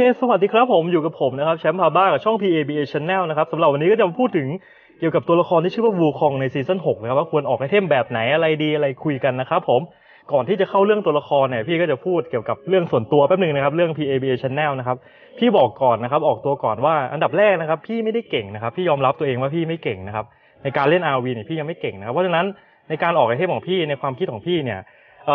เคสวัสดีครับผมอยู่กับผมนะครับแชมป์พาบ้ากับช่อง PABA Channel นะครับสำหรับวันนี้ก็จะมาพูดถึงเกี่ยวกับตัวละครที่ชื่อว่าวูคองในซีซั่น6นะครับว่าควรออกไอเทมแบบไหนอะไรดี อะไรคุยกันนะครับผมก่อนที่จะเข้าเรื่องตัวละครเนี่ยพี่ก็จะพูดเกี่ยวกับเรื่องส่วนตัวแป๊บหนึ่งนะครับ เรื่อง PABA Channel นะครับพี่บอกก่อนนะครับออกตัวก่อนว่าอันดับแรกนะครับ พี่ไม่ได้เก่งนะครับ พี่ยอมรับตัวเองว่าพี่ไม่เก่งนะครับในการเล่น RV เนี่ยพี่ยังไม่เก่งนะครับ เพราะฉะนั้นในการออกไอเทมของพี่ในความคิดของพี่เนี่ย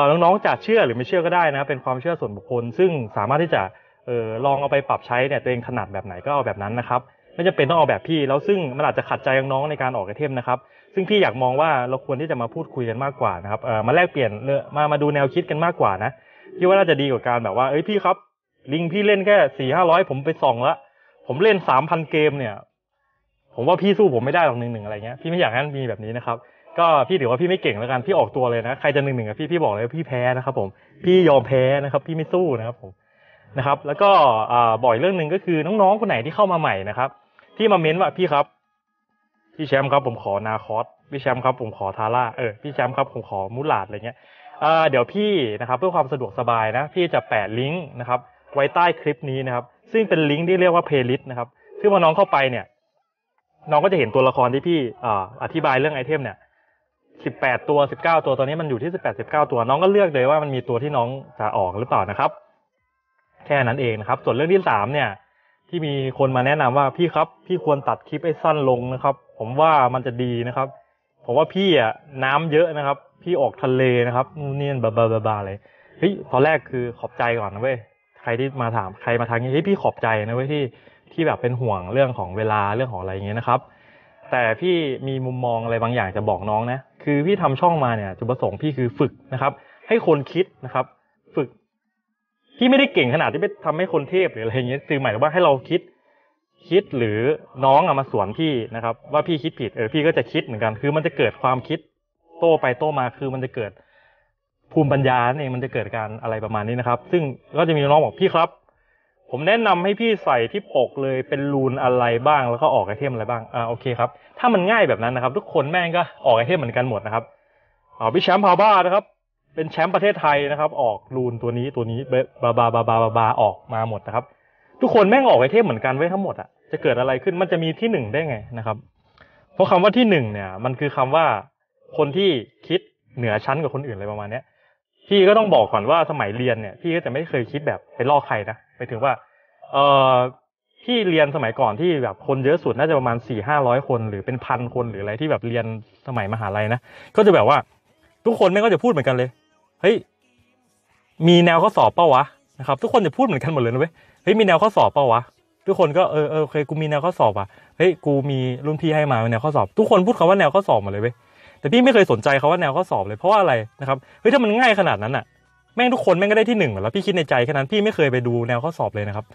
น้องๆจะเชื่อหรือไม่เชื่อก็ได้นะเป็นความเชื่อส่วนบุคคล ซึ่งสามารถที่จะเออลองเอาไปปรับใช้เนี่ยตัวเองถนัดแบบไหนก็เอาแบบนั้นนะครับไม่จำเป็นต้องเอาแบบพี่แล้ว ซึ่งมันอาจจะขัดใจน้องในการออกไอเทมนะครับ ซึ่งพี่อยากมองว่าเราควรที่จะมาพูดคุยกันมากกว่านะครับเออมาแลกเปลี่ยนมามาดูแนวคิดกันมากกว่านะพี่ว่าน่าจะดีกว่าการแบบว่า เอ้ยพี่ครับ ลิงพี่เล่นแค่สี่ห้าร้อยผมไปส่องละผมเล่นสามพันเกมเนี่ยผมว่าพี่สู้ผมไม่ได้หรอกหนึ่งหนึ่งอะไรเงี้ยพี่ไม่อยากให้มนมีแบบนี้นะครับ ก็พี่ถือว่าพี่ไม่เก่งแล้วกันพี่ออกตัวเลยนะใครจะหนึ่งหนึ่งกับพี่พี่บอกเลยว่าพี่แพ้นะครับ ผมพี่ยอมแพ้นะครับ พี่ไม่สู้นะครับผมนะครับแล้วก็บ่อยเรื่องหนึ่งก็คือน้องๆคนไหนที่เข้ามาใหม่นะครับ ที่มาเม้นว่าพี่ครับ พี่แชมป์ครับผมขอนาคอสพี่แชมป์ครับผมขอทาร่าเออ พี่แชมป์ครับผมขอมูลาดอะไรเงี้ยเดี๋ยวพี่นะครับ เพื่อความสะดวกสบายนะพี่จะแปะลิงก์นะครับ ไว้ใต้คลิปนี้นะครับ ซึ่งเป็นลิงก์ที่เรียกว่าเพลย์ลิสต์นะครับซึ่งพอน้องเข้าไปเนี่ย น้องก็จะเห็นตัวละครที่พี่อธิบายเรื่องไอเทมเนี่ยสิบแปดตัวสิบเก้าตัวตอนนี้มันอยู่ที่สิบแปดสิบเก้าตัวน้องก็เลือกเลยว่ามันมีตัวที่น้องจะออกหรือเปล่านะครับแค่นั้นเองนะครับ ส่วนเรื่องที่สามเนี่ยที่มีคนมาแนะนำว่าพี่ครับ พี่ควรตัดคลิปให้สั้นลงนะครับ ผมว่ามันจะดีนะครับ ผมว่าพี่อ่ะน้ำเยอะนะครับ พี่ออกทะเลนะครับนู่นนี่บาบาบาเลยเฮ้ยตอนแรกคือขอบใจก่อนนะเว้ยใครที่มาถามใครมาทางนี้เฮ้ยพี่ขอบใจนะเว้ยที่ที่แบบเป็นห่วงเรื่องของเวลาเรื่องของอะไรอย่างเงี้ยนะครับ แต่พี่มีมุมมองอะไรบางอย่างจะบอกน้องนะคือพี่ทำช่องมาเนี่ย จุดประสงค์พี่คือฝึกนะครับ ให้คนคิดนะครับที่ไม่ได้เก่งขนาดที่ไปทำให้คนเทพหรืออะไรเงี้ยคือหมายถึงว่าให้เราคิด คิดหรือน้องอามาสวนพี่นะครับ ว่าพี่คิดผิด เออพี่ก็จะคิดเหมือนกัน คือมันจะเกิดความคิดโต้ไปโต้มา คือมันจะเกิดภูมิปัญญาเนี่ยมันจะเกิดการอะไรประมาณนี้นะครับ ซึ่งก็จะมีน้องบอกพี่ครับ ผมแนะนำให้พี่ใส่ที่ปกเลยเป็นรูนอะไรบ้างแล้วก็ออกไอเทมอะไรบ้าง อ่าโอเคครับถ้ามันง่ายแบบนั้นนะครับ ทุกคนแม่งก็ออกไอเทมเหมือนกันหมดนะครับอ๋อพี่แชมป์พาบ้านะครับเป็นแชมป์ประเทศไทยนะครับ ออกรูนตัวนี้ตัวนี้บาบาบาบาบาบาออกมาหมดนะครับ ทุกคนแม่งออกไอเทมเหมือนกันไว้ทั้งหมดอ่ะจะเกิดอะไรขึ้นมันจะมีที่หนึ่งได้ไงนะครับเพราะคำว่าที่หนึ่งเนี่ย มันคือคำว่าคนที่คิดเหนือชั้นกว่าคนอื่นอะไรประมาณเนี้ยพี่ก็ต้องบอกก่อนว่าสมัยเรียนเนี่ยพี่ก็จะไม่เคยคิดแบบไปล่อใครนะไปถึงว่าเออพี่เรียนสมัยก่อนที่แบบคนเยอะสุดน่าจะประมาณสี่ห้าร้อยคนหรือเป็นพันคนหรืออะไรที่แบบเรียนสมัยมหาลัยนะก็จะแบบว่าทุกคนแม่งก็จะพูดเหมือนกันเลยเฮ้ย มีแนวข้อสอบเป้าวะ นะครับ ทุกคนจะพูดเหมือนกันหมดเลยนะเว้ยเฮ้ยมีแนวข้อสอบเป้าวะ ทุกคนก็เออเออโอเคกูมีแนวข้อสอบอ่ะเฮ้ยกูมีรุ่นพี่ให้มาแนวข้อสอบ ทุกคนพูดคาว่าแนวข้อสอบหมดเลยเว้ยแต่พี่ไม่เคยสนใจเขาว่าแนวข้อสอบเลย เพราะว่าอะไรนะครับเฮ้ยถ้ามันง่ายขนาดนั้นอ่ะ แม่งทุกคนแม่งก็ได้ที่หนึ่งแล้วพี่คิดในใจแค่นั้นพี่ไม่เคยไปดูแนวข้อสอบเลยนะครับ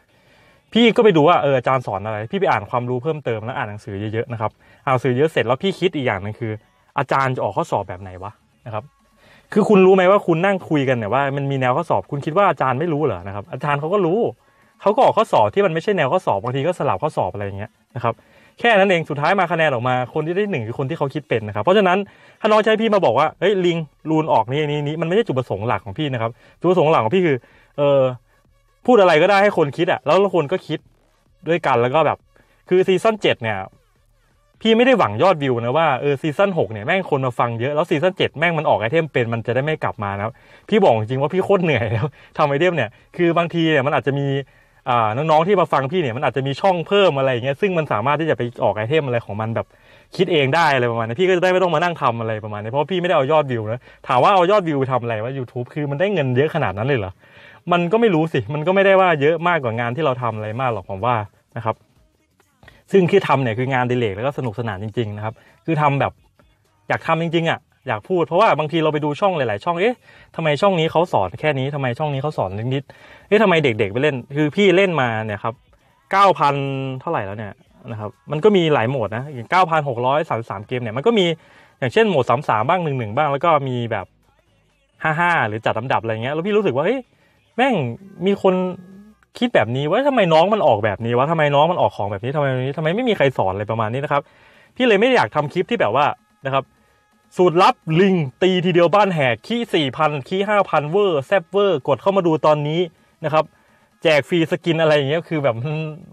พี่ก็ไปดูว่าเอออาจารย์สอนอะไร พี่ไปอ่านความรู้เพิ่มเติมแล้วอ่านหนังสือเยอะๆนะครับอ่านหนังสือเยอะเสร็จแล้ว พี่คิดอีกอย่างนึงคือ อาจารย์จะออกข้อสอบแบบไหนวะนะครับคือคุณรู้ไหมว่าคุณนั่งคุยกันเนี่ยว่ามันมีแนวข้อสอบ คุณคิดว่าอาจารย์ไม่รู้เหรอนะครับอาจารย์เขาก็รู้เขาก็ออกข้อสอบ ที่มันไม่ใช่แนวข้อสอบบางทีก็สลับข้อสอบอะไรอย่างเงี้ยนะครับแค่นั้นเองสุดท้ายมาคะแนนออกมาคนที่ได้หนึ่งคือคนที่เขาคิดเป็นนะครับ เพราะฉะนั้นถ้าน้องใช้พี่มาบอกว่าเฮ้ยลิงรูนออกนี่นี่นี่มันไม่ใช่จุดประสงค์หลักของพี่นะครับจุดประสงค์หลักของพี่คือเออพูดอะไรก็ได้ให้คนคิดอะแล้วคนก็คิดด้วยกันแล้วก็แบบ คือซีซั่นเจ็ดเนี่ยพี่ไม่ได้หวังยอดวิวนะว่าเออซีซั่นหกเนี่ยแม่งคนมาฟังเยอะแล้วซีซั่นเจ็ดแม่งมันออกไอเทมเป็นมันจะได้ไม่กลับมานะพี่บอกจริงว่าพี่โคตรเหนื่อยแล้วทำไอเทมเนี่ยคือบางทีเนี่ยมันอาจจะมีอ่าน้องๆที่มาฟังพี่เนี่ยมันอาจจะมีช่องเพิ่มอะไรอย่างเงี้ยซึ่งมันสามารถที่จะไปออกไอเทมอะไรของมันแบบคิดเองได้อะไรประมาณนี้พี่ก็จะได้ไม่ต้องมานั่งทำอะไรประมาณนี้เพราะพี่ไม่ได้เอายอดวิวนะถามว่าเอายอดวิวทำอะไรว่า YouTube คือมันได้เงินเยอะขนาดนั้นเลยเหรอมันก็ไม่รู้สิมันก็ไม่ได้ว่าเยอะมากกว่างานที่เราทำอะไรมากหรอกผมว่านะครับซึ่งที่ทำเนี่ยคืองานดิเลกแล้วก็สนุกสนานจริงๆนะครับ คือทำแบบอยากทำจริงๆอ่ะอยากพูด เพราะว่าบางทีเราไปดูช่องหลายๆ ช่องเอ๊ะทำไมช่องนี้เขาสอนแค่นี้ทำไมช่องนี้เขาสอนนิดๆเอ๊ะทำไมเด็กๆไปเล่นคือพี่เล่นมาเนี่ยครับเก้าพันเท่าไหร่แล้วเนี่ยนะครับมันก็มีหลายโหมดนะอย่างเก้าพันหกร้อยสามสามเกมเนี่ยมันก็มีอย่างเช่นโหมดสามสามบ้างหนึ่งหนึ่งบ้าง แล้วก็มีแบบห้าห้าหรือจัดลำดับอะไรเงี้ยแล้วพี่รู้สึกว่าเฮ้ยแม่งมีคนคิดแบบนี้ว่าทำไมน้องมันออกแบบนี้ว่าทำไมน้องมันออกของแบบนี้ทำไมนี้ทำไมไม่มีใครสอนอะไรประมาณนี้นะครับพี่เลยไม่อยากทำคลิปที่แบบว่านะครับ สูตรลับลิงตีทีเดียวบ้านแหกขี้สี่พันขี้ห้าพันเวอร์แซบเวอร์ กดเข้ามาดูตอนนี้นะครับ แจกฟรีสกินอะไรอย่างเงี้ยคือแบบ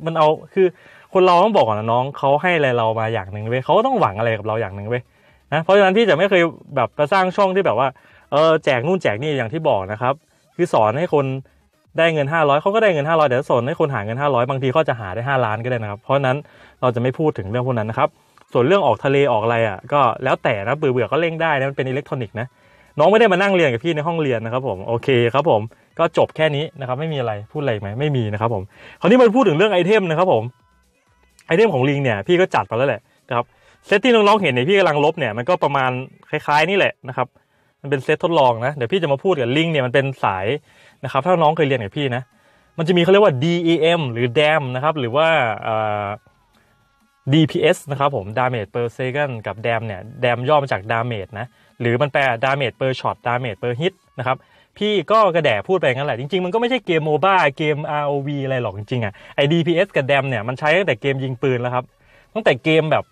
มันเอา คือคนเราต้องบอกก่อนนะน้องเขาให้อะไรเรามาอย่างหนึ่งเว้ยเขาต้องหวังอะไรกับเราอย่างหนึ่งเว้ยนะเพราะฉะนั้นพี่จะไม่เคยแบบไปสร้างช่องที่แบบว่าเออแจกนู่นแจกนี่อย่างที่บอกนะครับ คือสอนให้คนได้เงิน500เขาก็ได้เงิน 500เดี๋ยวส่วนให้คนหาเงิน500บางทีก็จะหาได้5ล้านก็ได้นะครับเพราะนั้นเราจะไม่พูดถึงเรื่อง พวกนั้นนะครับ ส่วนเรื่องออกทะเลออกอะไรอ่ะ ก็แล้วแต่นะเบื่อเบื่อก็เล่งได้นะมันเป็นอิเล็กทรอนิกส์นะน้องไม่ได้มานั่งเรียนกับพี่ในห้องเรียนนะครับ ผมโอเคครับผม ก็จบแค่นี้นะครับ ไม่มีอะไรพูดอะไรไหมไม่มีนะครับผม คราวนี้มาพูดถึงเรื่องไอเทมนะครับ ผม ไอเทมของลิงเนี่ย พี่ก็จัดไปแล้วแหละะครับเซตที่น้องๆเห็นเนี่ยพี่กำลังลบเนี่ย มันก็ประมาณคล้าย ๆ นี่แหละนะครับันเป็นเซตทดลองนะ เดี๋ยวพี่จะมาพูดกับลิงเนี่ยมันเป็นสายนะครับถ้าน้องเคยเรียนกับพี่นะ มันจะมีเขาเรียกว่า DEM หรือ DAM นะครับ หรือว่า DPS นะครับผม Damage per second กับ DAM เนี่ย DAM ย่อมาจาก Damage นะ หรือมันแปล Damage per shot Damage per hit นะครับ พี่ก็กระแดพูดไปงั้นแหละ จริง ๆ มันก็ไม่ใช่เกมโมบ้าเกม ROV อะไรหรอกจริงๆอ่ะไอ้ DPS กับ DAM เนี่ยมันใช้ตั้งแต่เกมยิงปืนแล้วครับตั้งแต่เกมแบบ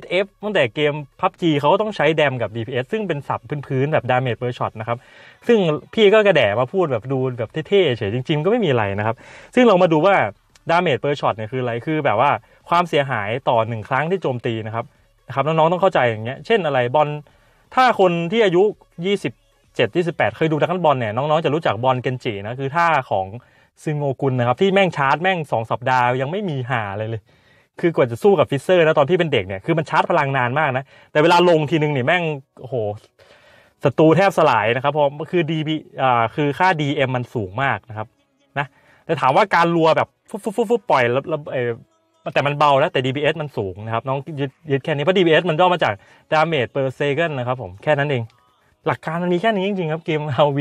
SF ตั้งแต่เกม PUBG เขาก็ต้องใช้แดมกับ DPS ซึ่งเป็นสับพื้นๆ แบบ Damage per shot นะครับซึ่งพี่ก็กระแดมาพูดแบบดูแบบเท่ๆ เฉยจริงๆ ก็ไม่มีอะไรนะครับ ซึ่งเรามาดูว่า Damage per shot เนี่ยคืออะไรคือแบบว่าความเสียหายต่อหนึ่งครั้งที่โจมตีนะครับนะครับน้องๆต้องเข้าใจอย่างเงี้ย เช่นอะไรบอลถ้าคนที่อายุ20 7 28เคยดูดักบอลเนี่ยน้องๆจะรู้จักบอลเกนจินะคือท่าของซึงโงกุนนะครับที่แม่งชาร์จแม่ง2สัปดาห์ยังไม่มีหาอะไรเลยคือกว่าจะสู้กับฟิเซอร์นะตอนที่เป็นเด็กเนี่ย คือมันชาร์จพลังนานมากนะ แต่เวลาลงทีนึงเนี่ยแม่งโหศัตรูแทบสลายนะครับเพราะคือดีอ่า คือค่า DM มันสูงมากนะครับ นะแต่ถามว่าการรัวแบบฟุ๊บฟุ๊บฟุ๊บปล่อยแล้วเออแต่มันเบาแล้วแต่ DBS มันสูงนะครับน้องยึดแค่นี้เพราะ DBS มันย่อมาจาก damage per second นะครับผมแค่นั้นเอง หลักการมันมีแค่นี้จริงๆครับเกมว v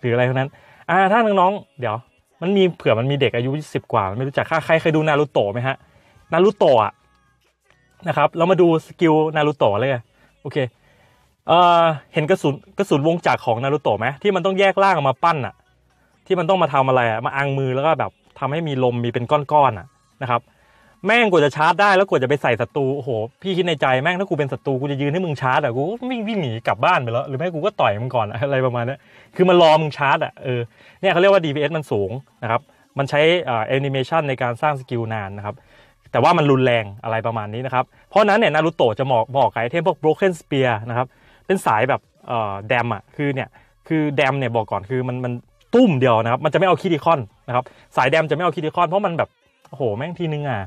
หรืออะไรเท่านั้น อ่า ถ้าน้องๆเดี๋ยว มันมีเผื่อมันมีเด็กอายุ10กว่า ไม่รู้จักใครเคยดูนารูโตะไหมฮะนารูโตะนะครับเรามาดูสกิลนารูโตะเลยโอเคเออเห็นกระสุนกระสุนวงจากของนารูโตะไหมที่มันต้องแยกล่างออกมาปั้นอะที่มันต้องมาทำอะไรอะมาอังมือแล้วก็แบบทำให้มีลมมีเป็นก้อนๆอะนะครับแม่งกว่าจะชาร์จได้แล้วกว่าจะไปใส่ศัตรูโอ้โหพี่คิดในใจ แม่งถ้ากูเป็นศัตรูกูจะยืนให้มึงชาร์จอะกูวิ่งวิ่งหนีกลับบ้านไปแล้ว หรือไม่กูก็ต่อยมึงก่อนอะไรประมาณนี้คือมันรอมึงชาร์จอะเออเนี่ยเขาเรียกว่า DPS มันสูงนะครับมันใช้แอนิเมชันในการสร้างสกิลนานนะครับแต่ว่ามันรุนแรงอะไรประมาณนี้นะครับ เพราะนั้นเนี่ยนารูโตะจะเหมาะเหมาะกับไอเทมพวก broken spear นะครับ เป็นสายแบบเอ่อแดมอ่ะคือเนี่ยคือแดมเนี่ยบอกก่อนคือมันมันตุ้มเดียวนะครับมันจะไม่เอาคิดิคอนนะครับสายแดมจะไม่เอาคิดิคอนเพราะมันแบบโอ้โหแม่งทีนึงอ่ะ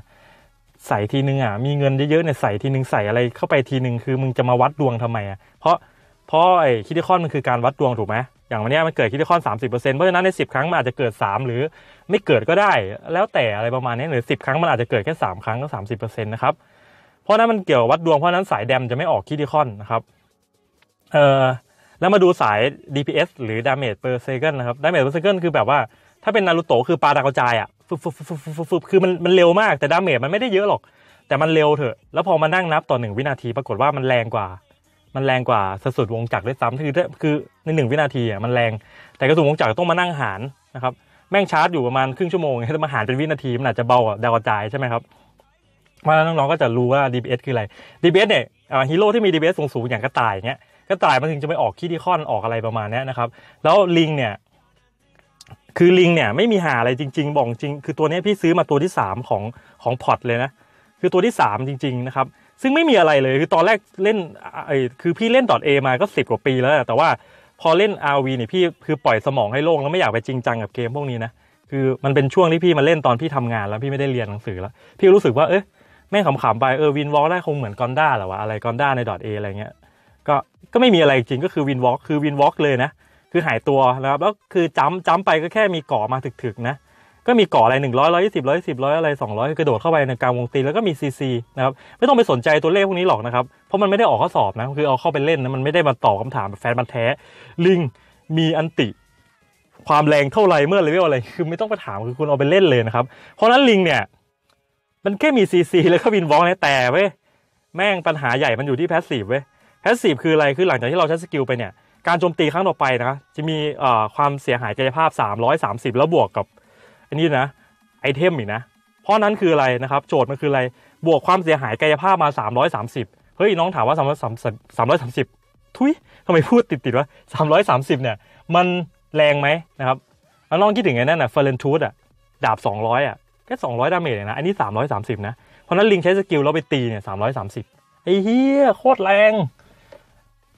ใส่ทีนึงอ่ะมีเงินเยอะๆเนี่ยใส่ทีนึงใส่อะไรเข้าไปทีนึง คือมึงจะมาวัดดวงทำไมอ่ะเพราะเพราะไอ้คิดิคอนมันคือการวัดดวงถูกไหมอย่างวันนี้มันเกิดคิดคอนสามสิบเปอร์เซนต์เพราะฉะนั้นในสิบครั้งมันอาจจะเกิดสามหรือไม่เกิดก็ได้ แล้วแต่อะไรประมาณนี้หรือสิบครั้งมันอาจจะเกิดแค่สามครั้งก็สามสิบเปอร์เซ็นต์นะครับเพราะนั้นมันเกี่ยววัดดวงเพราะนั้นสายแดมจะไม่ออกคิดคอนนะครับเออแล้วมาดูสาย DPS หรือ Damage per second นะครับ Damage per second คือแบบว่าถ้าเป็นนารูโตะคือปลาตะกระจายอะฟึบฟึบฟึบฟึบคือมันมันเร็วมากแต่ damage มันไม่ได้เยอะหรอก แต่มันเร็วเถอะแล้วพอมานั่งนับต่อหนึ่งวินาทีปรากฏว่ามันแรงกว่ามันแรงกว่าสุดวงจักรด้วยซ้ำคือคือในหนึ่งวินาทีอ่ะมันแรง แต่กระสุนวงจักรต้องมานั่งหารนะครับ แม่งชาร์จอยู่ประมาณครึ่งชั่วโมงถ้ามาหารเป็นวินาทีมันอาจจะเบาดาวกระจายใช่ไหมครับมาแล้วน้องๆก็จะรู้ว่า DBS คืออะไร DBS เนี่ยฮีโร่ที่มี DBS สูงๆอย่างกระต่ายเงี้ยกระต่ายมันถึงจะไปออกขี้ที่ค่อนออกอะไรประมาณนี้นะครับ แล้วลิงเนี่ย คือลิงเนี่ยไม่มีหาอะไรจริงๆบอกจริง คือตัวนี้พี่ซื้อมาตัวที่3ของของพอร์ตเลยนะคือตัวที่3จริงๆนะครับซึ่งไม่มีอะไรเลยคือตอนแรกเล่นไอ้คือพี่เล่น .a มาก็สิบกว่าปีแล้ว แต่ว่าพอเล่น RV เนี่ยพี่คือปล่อยสมองให้โล่งแล้วไม่อยากไปจริงจังกับเกมพวกนี้นะคือมันเป็นช่วงที่พี่มาเล่นตอนพี่ทำงานแล้วพี่ไม่ได้เรียนหนังสือแล้วพี่รู้สึกว่าเอ๊ะแม่งขำๆไปเออวินวอล์ได้คงเหมือนกอนด้าหรอวะอะไรกอนด้าใน .a อะไรเงี้ยก็ก็ไม่มีอะไรจริงก็คือวินวอล์คือวินวอล์เลยนะคือหายตัวนะครับแล้วคือจ้ำจ้ำไปก็แค่มีก่อมาถึกๆ นะก็มีก่ออะไรหนึ่งร้อยร้อยยี่สิบร้อยสิบร้อยอะไรสองร้อยกระโดดเข้าไปในกลางวงตีแล้วก็มีซีซีนะครับไม่ต้องไปสนใจตัวเลขพวกนี้หรอกนะครับเพราะมันไม่ได้ออกข้อสอบนะคือเอาเข้าไปเล่นนะมันไม่ได้มาตอบคาถามแฟนบันแท้ลิงมีอันติ ความแรงเท่าไรเมื่อเลเวลอะไร คือไม่ต้องไปถามคือคุณเอาไปเล่นเลยนะครับเพราะนั้นลิงเนี่ยมันแค่มีซีซีแล้วก็วินวอลแต่เว้ยแม่งปัญหาใหญ่มันอยู่ที่แพสซีฟเว้ยแพสซีฟคืออะไรคือหลังจากที่เราใช้สกิลไปเนี่ยการโจมตีครั้งต่อไปนะจะมีความเสียหายกายภาพ 330แล้วบวกกับนี่นะ ไอเทมอีกนะ เพราะนั้นคืออะไรนะครับโจทย์มันคืออะไรบวกความเสียหายกายภาพมา 330 เฮ้ย น้องถามว่า 330 ทุยทำไมพูดติดๆวะ330 เนี่ย มันแรงไหมนะครับน้องคิดถึงไงนั่นน่ะเฟรนทูดอ่ะดาบ 200 อ่ะแค่200 ดาเมจเนะ อันนี้ 330 นะ เพราะนั้นลิงใช้สกิลแล้วไปตีเนี่ย 330 ไอ้เฮียโคตรแรง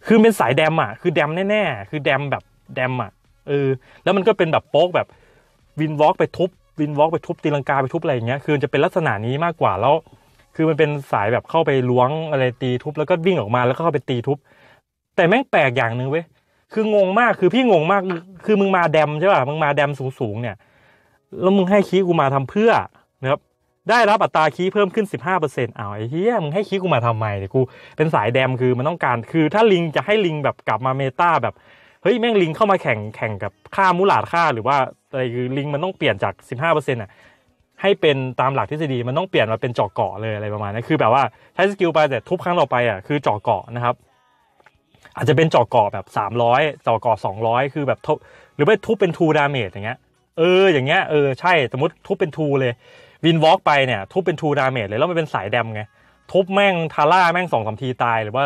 คือเป็นสายแดมอ่ะคือแดมแน่ๆคือแดมแบบแดมอ่ะเออแล้วมันก็เป็นแบบโป๊กแบบวินวอล์กไปทุบวินวอล์กไปทุบ ตีลังกาไปทุบอะไรอย่างเงี้ยคือจะเป็นลักษณะนี้มากกว่าแล้ว คือมันเป็นสายแบบเข้าไปล้วงอะไรตีทุบแล้วก็วิ่งออกมาแล้วก็เข้าไปตีทุบ แต่แม่งแปลกอย่างหนึ่งเว้ยคืองงมากคือพี่งงมากคือมึงมาแดมใช่ป่ะมึงมาแดมสูงสูงเนี่ยแล้วมึงให้คีกูมาทำเพื่อนะครับได้รับอัตราคีเพิ่มขึ้น 15%อ้าวไอ้เหี้ยมึงให้คีกูมาทำไมเนี่ยกูเป็นสายแดมคือมันต้องการคือถ้าลิงจะให้ลิงแบบกลับมาเมตาแบบเฮ้ยแม่งลิงเข้ามาแข่งแข่งกับข้ามุหลาดข้าหรือว่าอะไรคือลิงมันต้องเปลี่ยนจาก 15%อ่ะให้เป็นตามหลักทฤษฎีมันต้องเปลี่ยนมาเป็นเจาะเกาะเลยอะไรประมาณนั้นคือแบบว่าใช้สกิลไปแต่ทุบครั้งต่อไปอ่ะคือเจาะเกาะนะครับ อาจจะเป็นเจาะเกาะแบบ 300จอะเกาะ200 คือแบบทุบหรือไม่ทุบเป็นทูดาเมจอย่างเงี้ยเอออย่างเงี้ยเออใช่สมมติทุบเป็นทูเลยวินวอล์กไปเนี่ยทุบเป็นทูดาเมจเลยแล้วมันเป็นสายแดมไงทุบแม่งทาร่า แม่งสองสามทีตายหรือว่า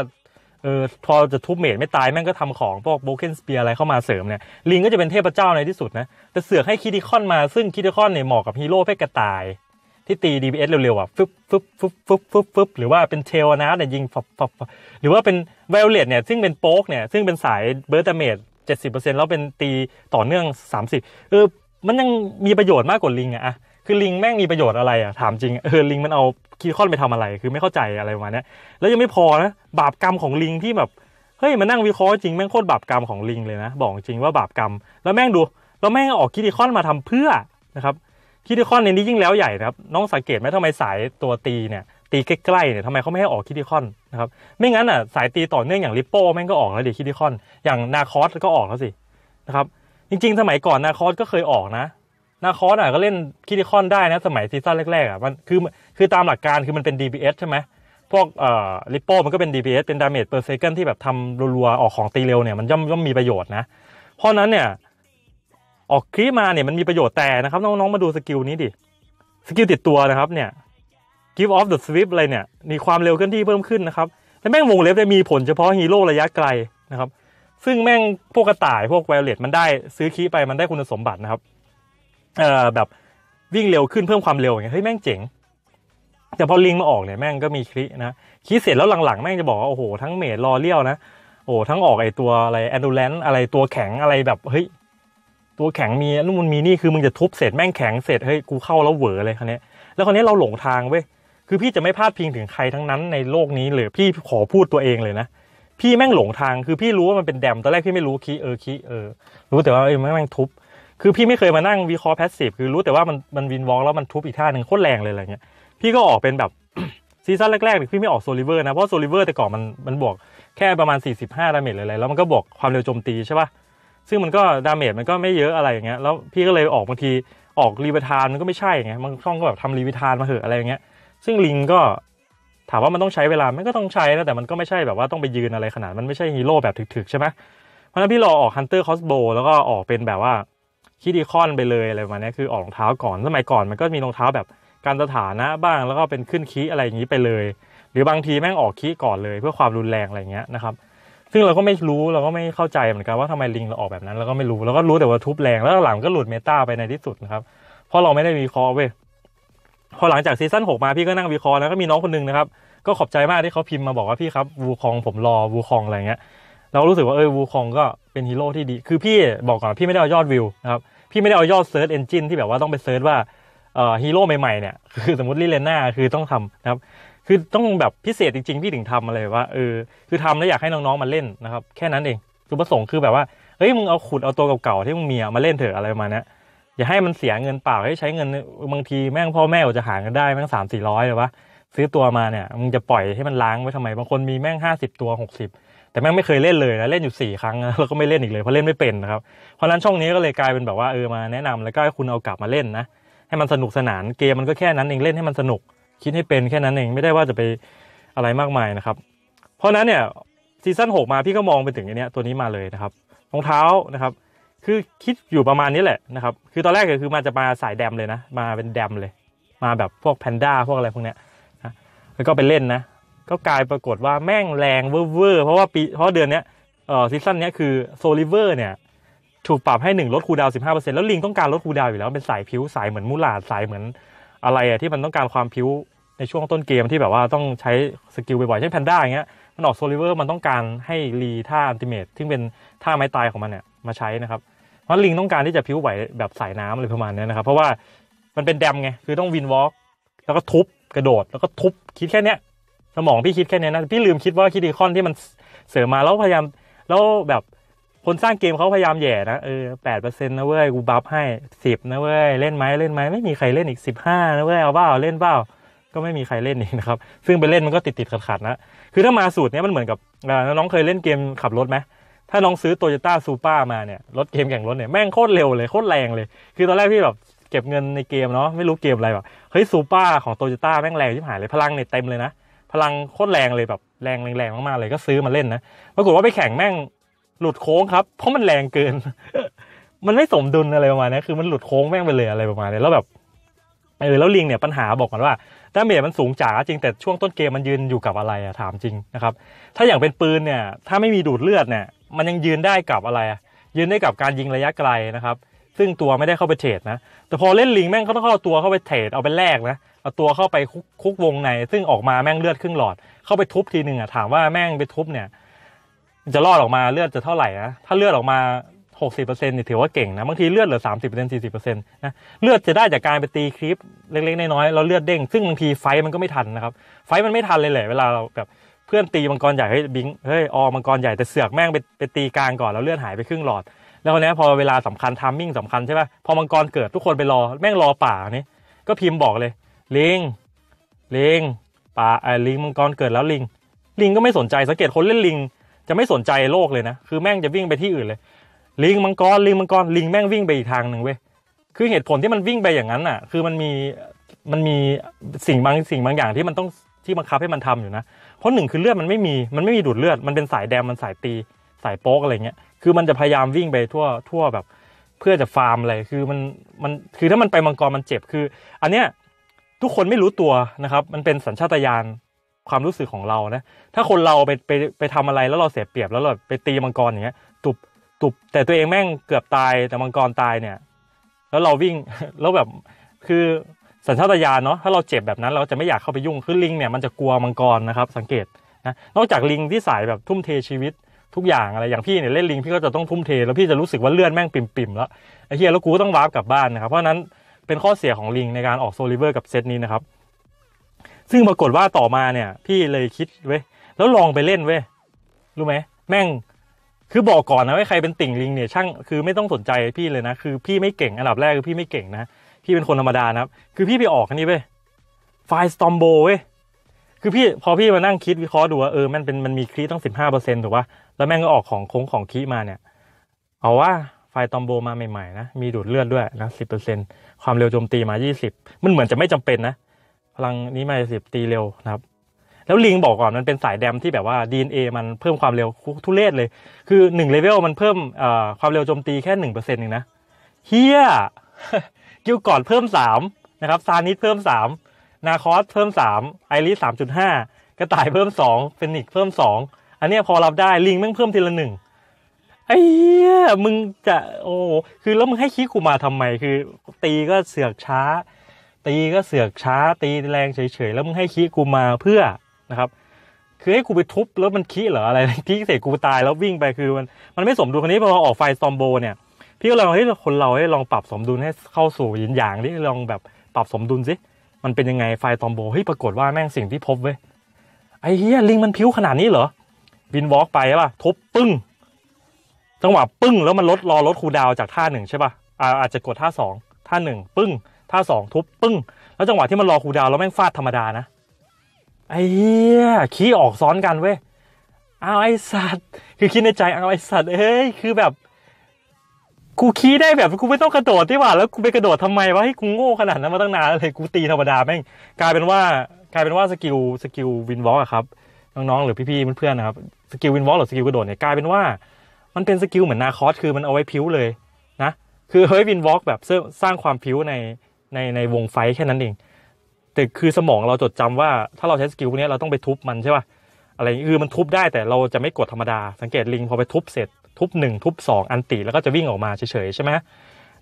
เออพอจะทุบเมดไม่ตายแม่งก็ทำของพวกโบเกนสเปียอะไรเข้ามาเสริมเนี่ยลิงก็จะเป็นเทพเจ้าในที่สุดนะแต่เสือกให้คิดิคอนมาซึ่งคิดิคอนเนี่ยเหมาะกับฮีโร่เพชรกระต่าย ที่ตี DPS เร็วๆ อ่ะ ฟึบฟึบฟึบฟึบฟึบฟึบหรือว่าเป็นเทลนะเนี่ยยิงฟับฟับหรือว่าเป็นไวโอเลตเนี่ยซึ่งเป็นโป๊กเนี่ยซึ่งเป็นสายเบิร์ตเมดเจ็ดสิบเปอร์เซ็นต์แล้วเป็นตีต่อเนื่องสามสิบเออมันยังมีประโยชน์มากกว่าลิงอ่ะคือลิงแม่งมีประโยชน์อะไรอ่ะถามจริงเออลิงมันเอาคีคอนไปทำอะไร คือไม่เข้าใจอะไรประมาณนี้แล้วยังไม่พอนะบาปกรรมของลิงที่แบบเฮ้ยมานั่งวิเคราะห์จริงแม่งโคตรบาปกรรมของลิงเลยนะบอกจริงว่าบาปกรรม แล้วแม่งดูแล้วแม่งออกคีคอนมาทำเพื่อนะครับคีคอนในนี้ยิ่งแล้วใหญ่นะครับน้องสังเกตไหมทำไมสายตัวตีเนี่ยตีใกล้ๆเนี่ยทำไมเขาไม่ให้ออกคีคอนนะครับไม่งั้นอ่ะสายตีต่อเนื่องอย่างริปโป้แม่งก็ออกแล้วดิคีคอน อย่างนาคอสก็ออกแล้วสินะครับจริงๆสมัยก่อนนาคอสก็เคยออกนะนาคอสอ่ะก็เล่นคิริคอนได้นะสมัยซีซั่นแรกๆอ่ะมันคือคือตามหลักการคือมันเป็น DPS ใช่ไหมพวกเอ่อลิปโป้มันก็เป็น DPS เป็นดาเมจเปอร์เซกันที่แบบทำรัว ๆ ออกของตีเร็วเนี่ยมันย่อมย่อมมีประโยชน์นะ เพราะนั้นเนี่ยออกคลิปมาเนี่ยมันมีประโยชน์แต่นะครับน้อง ๆ มาดูสกิลนี้ดิ สกิลติดตัวนะครับเนี่ย give off the sweep อะไรเนี่ยมีความเร็วเคลื่อนที่เพิ่มขึ้นนะครับและแม่งวงเล็บจะมีผลเฉพาะฮีโร่ระยะไกลนะครับ ซึ่งแม่งพวกกระต่ายพวกไวโอเลตมันได้ซื้อคีไปมันได้คุณสมบัตินะครับเอ่อแบบวิ่งเร็วขึ้นเพิ่มความเร็วอย่างเงี้ยเฮ้ยแม่งเจ๋งแต่พอลิงมาออกเนี่ยแม่งก็มีคลินะคลิเสร็จแล้วหลังๆแม่งจะบอกว่าโอ้โหทั้งเมดรอเลี้ยวนะโอ้ทั้งออกไอตัวอะไรแอนดูแลนอะไรตัวแข็งอะไรแบบเฮ้ยตัวแข็งมีนู่นมีนี่คือมึงจะทุบเสร็จ แม่งแข็งเสร็จเฮ้ยกูเข้าแล้วเหวอเลยคันนี้แล้วคันนี้เราหลงทางเว้ยคือพี่จะไม่พลาดพิงถึงใครทั้งนั้นในโลกนี้เลยพี่ขอพูดตัวเองเลยนะ พี่แม่งหลงทางคือพี่รู้ว่ามันเป็นแดมตอนแรกพี่ไม่รู้คีเออคีเออรู้แต่ว่าเออแม่งทุบคือพี่ไม่เคยมานั่งวิเคราะห์แพสซีฟคือรู้แต่ว่ามันมันวินวอลแล้วมันทุบอีกท่าหนึ่งโคตรแรงเลยอะไรเงี้ย พี่ก็ออกเป็นแบบซีซั่นแรกๆ พี่ไม่ออกโซลิเวอร์นะ เพราะโซลิเวอร์แต่ก่อนมันมันบวกแค่ประมาณ 45 ดาเมจอะไรแล้วมันก็บวกความเร็วโจมตีใช่ป่ะ ซึ่งมันก็ดาเมจมันก็ไม่เยอะอะไรอย่างเงี้ยแล้วพี่ก็เลยออกบางทีออกรีเวทานมันก็ไม่ใช่ไงบางช่องก็แบบทำรีเวทานมาเหอะอะไรอย่างเงี้ย ซึ่งลิงก็ถามว่ามันต้องใช้เวลามันก็ต้องใช้นะแต่มันก็ไม่ใช่แบบว่าต้องไปยืนอะไรขนาดมันไม่ใช่ฮีโร่แบบถึกๆใช่ไหมเพราะนั้นพี่รอออกฮันเตอร์คอสโบแล้วก็ออกเป็นแบบว่าคิดีคอนไปเลยอะไรประมาณนี้คือออกรองเท้าก่อนสมัยก่อนมันก็มีรองเท้าแบบการสถานะบ้างแล้วก็เป็นขึ้นคีอะไรอย่างนี้ไปเลย หรือบางทีแม่งออกคีก่อนเลย เพื่อความรุนแรงอะไรเงี้ยนะครับซึ่งเราก็ไม่รู้เราก็ไม่เข้าใจเหมือนกันว่าทำไมลิงเราออกแบบนั้นเราก็ไม่รู้เราก็รู้แต่ว่าทุบแรง แล้วหลังก็หลุดเมตาไปในที่สุดนะครับเพราะเราไม่ได้วิเคราะห์เว้ยพอหลังจากซีซั่นหกมาพี่ก็นั่งวิเคราะห์้วก็มีน้องคนนึงนะครับก็ขอบใจมากที่เขาพิมพ์มาบอกว่าพี่ครับวูคองผมรอวูคองอะไรเงี้ยเรารู้สึกว่าเออวูคองก็เป็นฮีโร่ที่ดีคือพี่บอกก่อนพี่ไม่ได้เอายอดวิวนะครับพี่ไม่ได้เอายอดเซิร์ชเอนจินที่แบบว่าต้องไปเซิร์ชว่าฮีโร่ใหม่ๆเนี่ยคือสมมติลิเลน่าคือต้องทำนะครับ คือต้องแบบพิเศษจริงๆพี่ถึงทำอะไรว่าเออคือทำแล้วอยากให้น้องๆมาเล่นนะครับ แค่นั้นเองจุดประสงค์คือแบบว่าเฮ้ยมึงเอาขุดเอาตัวเก่าๆที่มึงมีมาเล่นเถอะอะไรมาเนี้ยอย่าให้มันเสียเงินเปล่าให้ใช้เงินบางทีแม่งพ่อแม่อาจจะหากันได้แม่งสามสี่ร้อยเลยวะซื้อตัวมาเนี่ยมึงจะปล่อยให้มันล้างไว้ทำไมบางคนมีแม่งห้าสิบตัวหกสิบแต่แม่งไม่เคยเล่นเลยนะ เล่นอยู่ 4 ครั้งแล้วก็ไม่เล่นอีกเลยเพราะเล่นไม่เป็นนะครับเพราะนั้นช่องนี้ก็เลยกลายเป็นแบบว่าเออมาแนะนำ แล้วก็ให้คุณเอากลับมาเล่นนะ ให้มันสนุกสนานเกมมันก็แค่นั้นเองเล่นให้มันสนุกคิดให้เป็นแค่นั้นเอง ไม่ได้ว่าจะไปอะไรมากมายนะครับ เพราะนั้นเนี่ยซีซั่น6มาพี่ก็มองไปถึงอันนี้ตัวนี้มาเลยนะครับรองเท้านะครับคือคิดอยู่ประมาณนี้แหละนะครับคือตอนแรกก็คือมาจะมาสายแดมเลยนะ มาเป็นแดมเลย มาแบบพวกแพนด้าพวกอะไรพวกเนี้ยนะแล้วก็ไปเล่นนะก็กลายปรากฏว่าแม่งแรงเวอร์เพราะว่าปีเพราะเดือนเนี้ยเออซีซั่นเนี้ยคือโซลิเวอร์เนี่ยถูกปรับให้หนึ่งลดคูดาวสิบห้าเปอร์เซ็นต์แล้วลิงต้องการลดคูดาวอยู่แล้วเป็นสายผิวสายเหมือนมูลาดสายเหมือนอะไรอะที่มันต้องการความผิวในช่วงต้นเกมที่แบบว่าต้องใช้สกิลบ่อยๆ เช่นแพนด้าอย่างเงี้ยมันออกโซลิเวอร์มันต้องการให้รีท่าอันติเมทที่เป็นท่าไม้ตายของมันเนี่ยมาใช้นะครับเพราะลิงต้องการที่จะผิวไหวแบบสายน้ำอะไรประมาณนี้นะครับเพราะว่ามันเป็นแดมไงคือต้องวินวอล์กแล้วก็ทุบกระโดดแล้วก็ทุบคิดแค่เนี้ยสมองพี่คิดแค่นี้นะ พี่ลืมคิดว่าคิดดีคอนที่มันเสริมมาแล้วพยายามแล้วแบบ คนสร้างเกมเขาพยายามแย่นะเออแปดเปอร์เซ็นต์นะเว้ยกูบัฟให้สิบนะเว้ยเล่นไหมเล่นไหมไม่มีใครเล่นอีกสิบห้านะเว้ยเอาเบ้าเล่นเบ้าก็ไม่มีใครเล่นอีกนะครับซึ่งไปเล่นมันก็ติดติดขัดขัดนะคือถ้ามาสูตรนี้มันเหมือนกับน้องเคยเล่นเกมขับรถไหมถ้าน้องซื้อโตโยต้าซูเปอร์มาเนี่ยรถเกมแข่งรถเนี่ยแม่งโคตรเร็วเลยโคตรแรงเลยคือตอนแรกพี่แบบเก็บเงินในเกมเนาะไม่รู้เกมอะไรแบบเฮ้ยซูเปอร์ของโตโยต้าแม่งแรงที่หายเลยพลังเนี่ยเต็มเลยนะพลังโคตรแรงเลยแบบ แรงแรงมากๆเลยก็ซื้อมาเล่นนะปรากฏว่าไปแข่งแม่งหลุดโค้งครับ เพราะมันแรงเกิน มันไม่สมดุลอะไรประมาณนี้คือมันหลุดโค้งแม่งไปเลยอะไรประมาณนี้แล้วแบบเออแล้วลิงเนี่ยปัญหาบอกก่อนว่าดาเมจมันสูงจ๋าจริงแต่ช่วงต้นเกมมันยืนอยู่กับอะไรอะถามจริงนะครับถ้าอย่างเป็นปืนเนี่ยถ้าไม่มีดูดเลือดเนี่ยมันยังยืนได้กับอะไรอะยืนได้กับการยิงระยะไกลนะครับ ซึ่งตัวไม่ได้เข้าไปเทรดนะแต่พอเล่นลิงแม่งเขาต้องเข้าตัวเข้าไปเทรดเอาไปแลกนะเอาตัวเข้าไปคุกวงใน ซึ่งออกมาแม่งเลือดครึ่งหลอด เข้าไปทุบทีหนึ่งอะถามว่าแม่งไปทุบเนี่ยจะรอดออกมาเลือดจะเท่าไหร่นะถ้าเลือดออกมา60%เนี่ยถือว่าเก่งนะบางทีเลือดเหลือ30% 40%นะเลือดจะได้จากการไปตีคลิปเล็กๆน้อยๆเราเลือดเด้งซึ่งบางทีไฟมันก็ไม่ทันนะครับ ไฟมันไม่ทันเลยแหละ เวลาเราแบบเพื่อนตีมังกรใหญ่เฮ้ยบิงเฮ้ยออมังกรใหญ่แต่เสือกแม่งไปไปตีกลางก่อนแล้วเลือดหายไปครึ่งหลอด แล้วเนนี้พอเวลาสำคัญทามมิ่งสำคัญใช่ป่ะพอมังกรเกิดทุกคนไปรอแม่งรอป่านี่ก็พิมพ์บอกเลยลิง ลิงปลาไอ้ลิงมังกรเกิดแล้วลิง ลิงก็ไม่สนใจสังเกตคนเล่นลิงจะไม่สนใจโลกเลยนะ คือแม่งจะวิ่งไปที่อื่นเลย ลิงมังกร ลิงมังกร ลิงแม่งวิ่งไปอีกทางหนึ่งเว้ย คือเหตุผลที่มันวิ่งไปอย่างนั้นอ่ะ คือมันมี มันมีสิ่งบางสิ่งบางอย่างที่มันต้องที่บังคับให้มันทำอยู่นะ เพราะหนึ่งคือเลือดมันไม่มี มันไม่มีดูดเลือด มันเป็นสายแดง มันสายตี สายโป๊กอะไรเงี้ย คือ มันจะพยายามวิ่งไปทั่วทั่วแบบเพื่อจะฟาร์มอะไร คือมัน มัน คือถ้ามันไปมังกรมันเจ็บคือ อันเนี้ยทุกคนไม่รู้ตัวนะครับมันเป็นสัญชาตญาณความรู้สึกของเรานะถ้าคนเราไปไปไปทำอะไรแล้วเราเสียเปรียบแล้วเราไปตีมังกรอย่างเงี้ยตุบตุบ แต่ตัวเองแม่งเกือบตายแต่มังกรตายเนี่ยแล้วเราวิ่งแล้วแบบคือสัญชาตญาณเนาะถ้าเราเจ็บแบบนั้น เราจะไม่อยากเข้าไปยุ่งคือลิงเนี่ยมันจะกลัวมังกรนะครับสังเกตนะนอกจากลิงที่สายแบบทุ่มเทชีวิตทุกอย่างอะไรอย่างพี่เนี่ยเล่นลิงพี่ก็จะต้องทุ่มเทแล้วพี่จะรู้สึกว่าเลื่อนแม่งปิ่มๆแล้วไอ้เฮียแล้วกูต้องวาร์ปกลับบ้านนะครับ เพราะนั้นเป็นข้อเสียของลิงในการออกโซลิเวอร์กับเซตนี้นะครับ ซึ่งปรากฏว่าต่อมาเนี่ยพี่เลยคิดเว้ยแล้วลองไปเล่นเว้ยรู้ไหมแม่งคือบอกก่อนนะว่าใครเป็นติ่งลิงเนี่ยช่างคือไม่ต้องสนใจพี่เลยนะ คือพี่ไม่เก่งอันดับแรกคือพี่ไม่เก่งนะ พี่เป็นคนธรรมดานะครับ คือพี่ไปออกอันนี้เว้ยไฟสตอมโบเว้ยคือพี่พอพี่มานั่งคิดวิเคราะห์ดูว่าเออมันเป็นมันมีคลีตั้งสิบห้าเปอร์เซ็นต์ถูกป่ะแล้วแม่งก็ออกของโค้งของคลีมาเนี่ยเอาว่าไฟตอมโบมาใหม่ๆนะมีดูดเลือดด้วยนะสิบเปอร์เซ็นต์ความเร็วโจมตีมา 20 มันเหมือนจะไม่จำเป็นนะ พลังนี้มา10 ตีเร็วนะครับ แล้วลิงบอกก่อนมันเป็นสายแดมที่แบบว่า DNA มันเพิ่มความเร็วทุเรศเลย คือ1เลเวลมันเพิ่มความเร็วโจมตีแค่ 1%เองนะเฮียกิวก่อนเพิ่ม 3 นะครับซานิสเพิ่ม3นาคอสเพิ่ม3ไอริส3.5กระต่ายเพิ่ม2เฟนิกเพิ่ม2อันนี้พอรับได้ลิงแม่งเพิ่มทีละหนึ่งไอ้เฮีแต่มึงจะโอ้คือแล้วมึงให้คิกูมาทำไมคือตีก็เสือกช้า ตีก็เสือกช้า ตีแรงเฉยๆแล้วมึงให้คิกูมาเพื่อนะครับคือให้กูไปทุบแล้วมันคิเหรออะไรที่เสร็จกูตายแล้ววิ่งไปคือมันมันไม่สมดุลคนนี้พอเราออกไฟซอมโบเนี่ย พี่ก็ลองให้คนเราให้ลองปรับสมดุลให้เข้าสู่ยินอย่างที่ลองแบบปรับสมดุลสิมันเป็นยังไงไฟตอมโบเฮ้ยปรากฏว่าแม่งสิ่งที่พบเว้ยไอ้เฮียลิงมันพิ้วขนาดนี้เหรอบินวอล์กไปป่ะทุบปึ้งจังหวะปึ้งแล้วมันลดรอลดคูดาวจากท่าหนึ่งใช่ป่ะอาจจะกดท่าสองท่าหนึ่งปึ้งท่าสองทุบปึ้ง แล้วจังหวะที่มันรอคูดาวแล้วแม่งฟาดธรรมดานะไอ้เหี้ยขี้ออกซ้อนกันเว้ยเอาไอ้สัตว์คือคิดในใจเอาไอ้สัตว์เอ้ยคือแบบกูขี้ได้แบบกูไม่ต้องกระโดดที่ว่าแล้วกูไปกระโดดทำไมวะให้กูโง่ขนาดนั้นมาตั้งนานเลยกูตีธรรมดาแม่งกลายเป็นว่ากลายเป็นว่าสกิลสกิลวินวอล์กครับน้องๆหรือพี่ๆเพื่อนๆนะครับสกิลวินวอล์กหรือสกิลกระโดดเนี่ยกลายเป็นว่ามันเป็นสกิลเหมือนนาคอส คือมันเอาไว้พิ้วเลยนะ คือเฮ้ยวินวอล์กแบบ สร้างความพิ้วในในในวงไฟแค่นั้นเองแต่คือสมองเราจดจำว่า ถ้าเราใช้สกิลนี้เราต้องไปทุบมันใช่ป่ะ อะไรคือมันทุบได้แต่เราจะไม่กดธรรมดา สังเกตลิงพอไปทุบเสร็จ ทุบหนึ่งทุบสองอันติ แล้วก็จะวิ่งออกมาเฉยๆใช่ไหม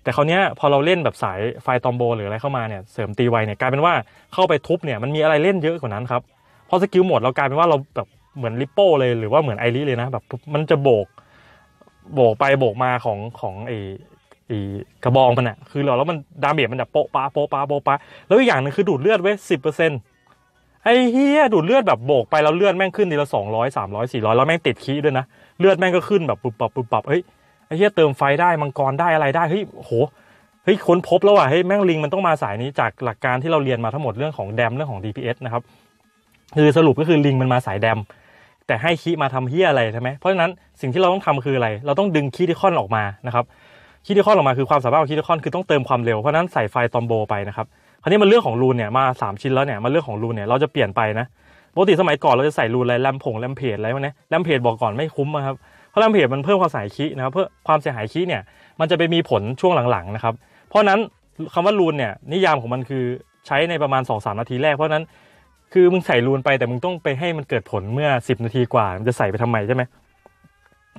แต่คราวนี้พอเราเล่นแบบสายไฟตอมโบหรืออะไรเข้ามาเนี่ยเสริมตีไวเนี่ยกลายเป็นว่าเข้าไปทุบเนี่ยมันมีอะไรเล่นเยอะกว่านั้นครับพอสกิลหมดเรากลายเป็นว่าเราแบบเหมือนลิปโป้เลยหรือว่าเหมือนไอริเลยนะแบบมันจะโบกโบกไปโบกมาของของไอไกระบองมันอะคือเราแล้วมันดาเมจมันจะโปะปาโปะปาโปะปาแล้วอีกอย่างนึงคือดูดเลือดเว้ยสิบเปอร์เซ็นต์ไอ้เฮียดูดเลือดแบบโบกไปแล้วเลือดแม่งขึ้นทีละสองร้อยสามร้อยสี่ร้อยแล้วแม่งติดขี้ด้วยนะเลือดแม่งก็ขึ้นแบบปุบปับปุบปับเฮ้ยไอ้เฮียเติมไฟได้มังกรได้อะไรได้เฮ้ยโหเฮ้ยค้นพบแล้วอ่ะเฮ้ยแม่งลิงมันต้องมาสายนี้จากหลักการที่เราเรียนมาทั้งหมดเรื่องของแดมเรื่องของ DPS นะครับคือสรุปก็คือลิงมันมาสายแดมแต่ให้คีมาทำเฮียอะไรใช่ไหมเพราะฉะนั้นสิ่งที่เราต้องทำคืออะไร เราต้องดึงคีดิคอนออกมานะครับคีดิคอนออกมาคือความสามารถของคีดิคอน คือต้องเติมความเร็ว เพราะนั้นใส่ไฟตอมโบไปนะครับ คราวนี้มันเรื่องของรูนเนี่ยมา 3 ชิ้นแล้วเนี่ยมาเรื่องของรูนเนี่ยเราจะเปลี่ยนไปนะ ปกติสมัยก่อนเราจะใส่รูนอะไรแลมผงแลมเพจอะไรพวกนี้แลมเพจบอกก่อนไม่คุ้มนะครับ เพราะแลมเพจมันเพิ่มความเสียหายคีนะครับเพื่อความเสียหายคีเนี่ยมันจะไปมีผลช่วงหลังๆนะครับ เพราะนั้นคำว่ารูนเนี่ยนิยามของมันคือใช้ในประมาณ2านาทีแรกเพราะนั้นคือมึงใส่รูนไปแต่มึงต้องไปให้มันเกิดผลเมื่อสิบนาทีกว่ามันจะใส่ไปทำไมใช่ไหม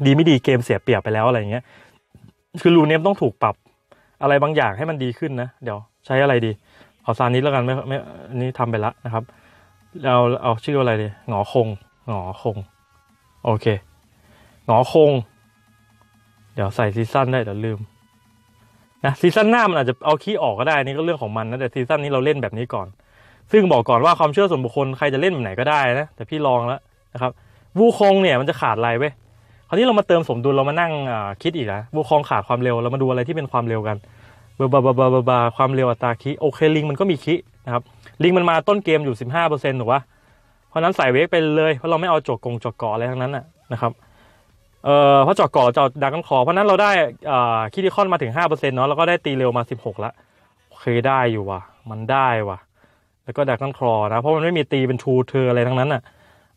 ดีไม่ดีเกมเสียเปรียบไปแล้วอะไรเงี้ยคือรูนเนี้ยต้องถูกปรับอะไรบางอย่างให้มันดีขึ้นนะ เดี๋ยวใช้อะไรดีเอาซานนี้แล้วกันไม่ไม่นี่ทำไปละนะครับเราเอาชื่ออะไรดี หงอคง หงอคง โอเค หงอคง เดี๋ยวใส่ซีซั่นได้เดี๋ยวลืมนะซีซั่นหน้ามันอาจจะเอาขี้ออกก็ได้นี่ก็เรื่องของมันนะแต่ซีซั่นนี้เราเล่นแบบนี้ก่อนซึ่งบอกก่อนว่าความเชื่อส่วนบุคคลใครจะเล่นแบบไหนก็ได้นะ แต่พี่ลองแล้วนะครับวูคงเนี่ยมันจะขาดอะไรเว้ยคราวนี้เรามาเติมสมดุลเรามานั่งคิดอีกนะวูคงขาดความเร็วเรามาดูอะไรที่เป็นความเร็วกันบบาบาบาบาบความเร็วอัตราคิโอเคลิงมันก็มีคินะครับ ลิงมันมาต้นเกมอยู่สิบห้าเปอระเพราะนั้นใส่เวกไปเลยเพราะเราไม่เอาจกกงจกเกาะอะไรทั้งนั้นนะครับเอ่อเพราะจกเกาะเราจะดักนันขอเพราะนั้นเราได้อ่าคิดิคอนมาถึงาเนาะเราก็ได้ตีเร็วมาหกละโอเคได้อยู่วะมันได้ว่ะแล้วก็ดักนันคลอนะ เพราะมันไม่มีตีเป็นทูเธออะไรทั้งนั้นอ่ะ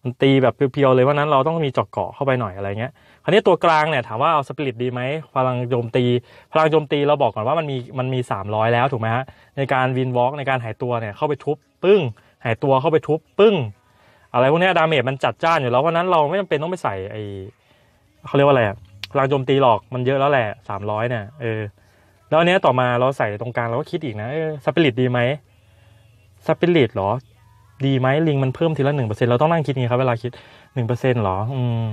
มันตีแบบเพียวๆเลยว่านั้นเราต้องมีจอกเกาะเข้าไปหน่อยอะไรเงี้ย คราวนี้ตัวกลางเนี่ยถามว่าเอาสปิริตดีไหมพลังโจมตี พลังโจมตีเราบอกก่อนว่ามันมีมันมี 300 แล้วถูกไหมฮะ ในการวินวอล์กในการหายตัวเนี่ย เข้าไปทุบปึ้ง หายตัวเข้าไปทุบปึ้ง อะไรพวกนี้ดาเมจมันจัดจ้านอยู่แล้วเพราะนั้นเราไม่จำเป็นต้องไปใส่ไอเขาเรียกว่าอะไรพลังโจมตีหรอกมันเยอะแล้วแหละ300เนี่ยเออแล้วเนี้ยต่อมาเราใส่ตรงกลางเราก็คิดอีกนะสปิริตดีไหมสปิริตหรอดีไหมลิงมันเพิ่มทีละหนึ่งเปอร์เซ็นต์เราต้องนั่งคิดไงครับเวลาคิดหนึ่งเปอร์เซ็นต์หรอ อืม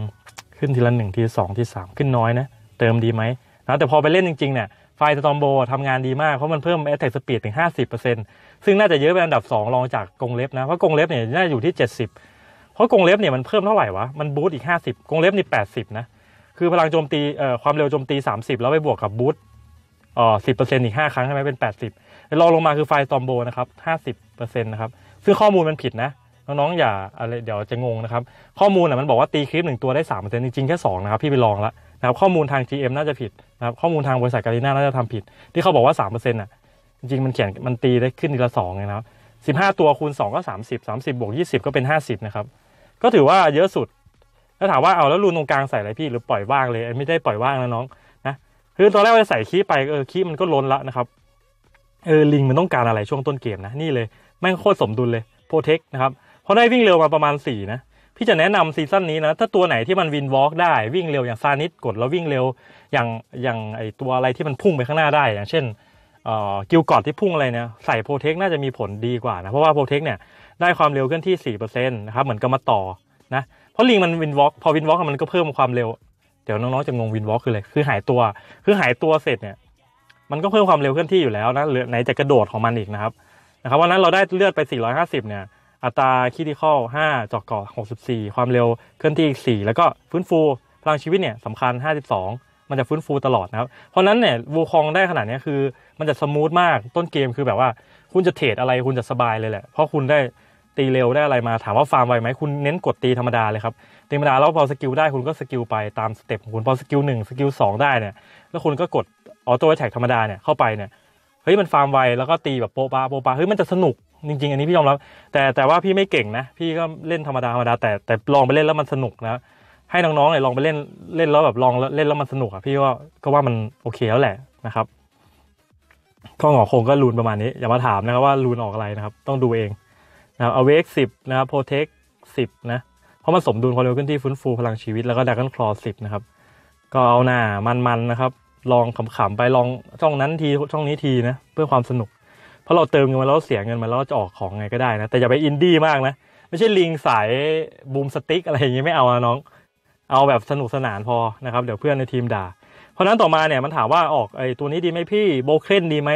ขึ้นทีละหนึ่งทีสองทีสามขึ้นน้อยนะ เติมดีไหมนะแต่พอไปเล่นจริงๆเนี่ยไฟสตอมโบทำงานดีมาก เพราะมันเพิ่มแอตแทกสปีดถึงห้าสิบเปอร์เซ็นต์ซึ่งน่าจะเยอะเป็นอันดับสองรองจากกงเล็บนะ เพราะกงเล็บเนี่ยน่าอยู่ที่เจ็ดสิบเพราะกงเล็บเนี่ยมันเพิ่มเท่าไหร่วะมันบูตอีกห้าสิบกงเล็บนี่แปดสิบนะคือพลังโจมตีเอ่อความเร็วโจมตีิบแล้วไปบวกกับบูตเอ่อ10%อีกาครั้งใช่ไหมเป็นิบรองลงมาคือไฟซอมโบนะครับ50%นะครับซึ่งข้อมูลมันผิดนะ น้อง ๆ อย่าอะไรเดี๋ยวจะงงนะครับ ข้อมูลอ่ะมันบอกว่าตีคลิปหนึ่งตัวได้ 3%จริง ๆ แค่ 2 นะครับ พี่ไปลองแล้วนะครับข้อมูลทาง GM น่าจะผิดนะครับข้อมูลทางบริษัทการีน่าน่าจะทำผิด ที่เขาบอกว่า3%อน่ะ จริงมันเขียนมันตีได้ขึ้นทีละ2ไงนะครับ15 ตัวคูณ 2 ก็ 30 30บวก20 ก็เป็น50นะครับก็ถือว่าเยอะสุดแล้วถามว่าเอาแล้วรูนตรงกลางใส่อะไรพี่ หรือปล่อยว่างเลยไม่ได้ปล่อยว่างนะน้อง นะคือตอนแรกเราใส่ขี้ไปเออขี้มันก็ล้นละนะครับเออลิงมันต้องการอะไรช่วงต้นเกมนะนี่เลยแม่งโคตรสมดุลเลยโปรเทคนะครับเพราะได้วิ่งเร็วมาประมาณ4นะพี่จะแนะนำซีซั่นนี้นะถ้าตัวไหนที่มันวินวอล์กได้วิ่งเร็วอย่างซานิสกดแล้ววิ่งเร็วอย่างอย่างไอตัวอะไรที่มันพุ่งไปข้างหน้าได้อย่างเช่นเออกิลกอดที่พุ่งอะไรเนี่ยใส่โปรเทคน่าจะมีผลดีกว่านะ เพราะว่าโปรเทคเนี่ยได้ความเร็วขึ้นที่4%นะครับเหมือนกับมาต่อนะเพราะลิงมันวินวอล์กพอวินวอล์กมันก็เพิ่มความเร็วเดี๋ยวน้องๆจะงงวินวอล์กคืออะไรคือหายตัวคือหายตัวเสร็จเนี่ยมันก็เพิ่มความเร็วเคลื่อนที่อยู่แล้วนะหรือไหนจะกระโดดของมันอีกนะครับนะครับ วันนั้นเราได้เลือดไป 450 เนี่ยอัตราคีติคอล5จอกก่อ 64 ความเร็วเคลื่อนที่อีก 4 แล้วก็ฟื้นฟูพลังชีวิตเนี่ยสำคัญ 52 มันจะฟื้นฟูตลอดนะครับ เพราะนั้นเนี่ยวูคองได้ขนาดนี้คือมันจะสมูทมากต้นเกมคือแบบว่าคุณจะเทรดอะไรคุณจะสบายเลยแหละเพราะคุณได้ตีเร็วได้อะไรมาถามว่าฟาร์มไวไหมคุณเน้นกดตีธรรมดาเลยครับธรรมดาแล้วพอสกิลได้ คุณก็สกิลไปตามสเต็ปของคุณพอสกิลหนึ่งสกิลสองได้เนี่ยแล้วคุณก็กดออโต้แท็กธรรมดาเนี่ยเข้าไปเนี่ยเฮ้ยมันฟาร์มไวแล้วก็ตีแบบโปะปาโปะปาเฮ้ยมันจะสนุก จริง ๆ อันนี้พี่ยอมรับแต่แต่ว่าพี่ไม่เก่งนะ พี่ก็เล่นธรรมดาธรรมดาแต่แต่ลองไปเล่นแล้วมันสนุกนะ ให้น้องๆเนี่ยลองไปเล่นเล่นแล้วแบบลองเล่นแล้วมันสนุกอ่ะพี่ก็ก็ว่ามันโอเคแล้วแหละนะครับ ข้อหงอคงก็รูนประมาณนี้ อย่ามาถามนะครับว่ารูนออกอะไรนะครับต้องดูเองนะเอาเวกสิบนะครับโปรเทคสิบนะเพราะมันสมดุลความเร็วขึ้นที่ฟื้นฟูพลังชีวิตแล้วก็ดักกันคลอสิบนะครับก็เอาหน้ามันๆนะครับลองขำๆไปลองช่องนั้นทีช่องนี้ทีนะเพื่อความสนุก เพราะเราเติมเงินมาแล้วเสียเงินมาแล้วจะออกของไงก็ได้นะแต่อย่าไปอินดี้มากนะไม่ใช่ลิงสายบูมสติ๊กอะไรอย่างเงี้ไม่เอานะน้อง เอาแบบสนุกสนานพอนะครับเดี๋ยวเพื่อนในทีมด่าเพราะนั้นต่อมาเนี่ยมันถามว่าออกไอ้ตัวนี้ดีไหมพี่โบเคนดีไหม